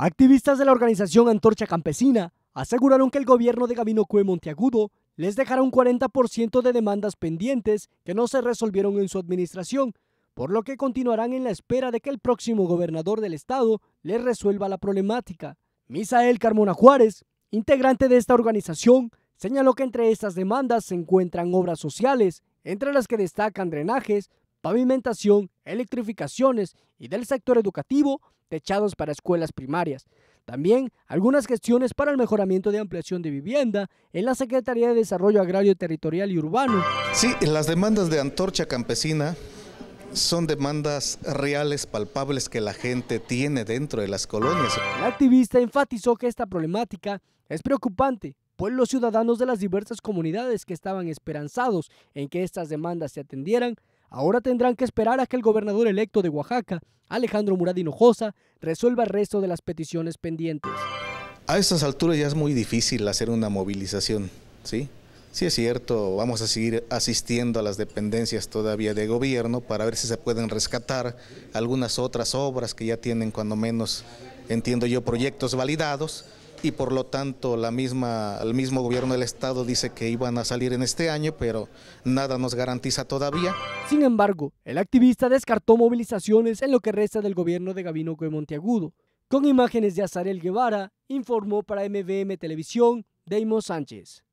Activistas de la organización Antorcha Campesina aseguraron que el gobierno de Gabino Cue Monteagudo les dejará un 40% de demandas pendientes que no se resolvieron en su administración, por lo que continuarán en la espera de que el próximo gobernador del estado les resuelva la problemática. Misael Carmona Juárez, integrante de esta organización, señaló que entre estas demandas se encuentran obras sociales, entre las que destacan drenajes, pavimentación, electrificaciones y del sector educativo, techados para escuelas primarias. También algunas gestiones para el mejoramiento de ampliación de vivienda en la Secretaría de Desarrollo Agrario Territorial y Urbano. Sí, las demandas de Antorcha Campesina son demandas reales, palpables que la gente tiene dentro de las colonias. La activista enfatizó que esta problemática es preocupante, pues los ciudadanos de las diversas comunidades que estaban esperanzados en que estas demandas se atendieran Ahora tendrán que esperar a que el gobernador electo de Oaxaca, Alejandro Murad Hinojosa, resuelva el resto de las peticiones pendientes. A estas alturas ya es muy difícil hacer una movilización, ¿sí? Sí es cierto, vamos a seguir asistiendo a las dependencias todavía de gobierno para ver si se pueden rescatar algunas otras obras que ya tienen cuando menos, entiendo yo, proyectos validados, y por lo tanto la misma, el mismo gobierno del estado dice que iban a salir en este año, pero nada nos garantiza todavía. Sin embargo, el activista descartó movilizaciones en lo que resta del gobierno de Gabino Cue Monteagudo. Con imágenes de Azarel Guevara, informó para MVM Televisión, Deimos Sánchez.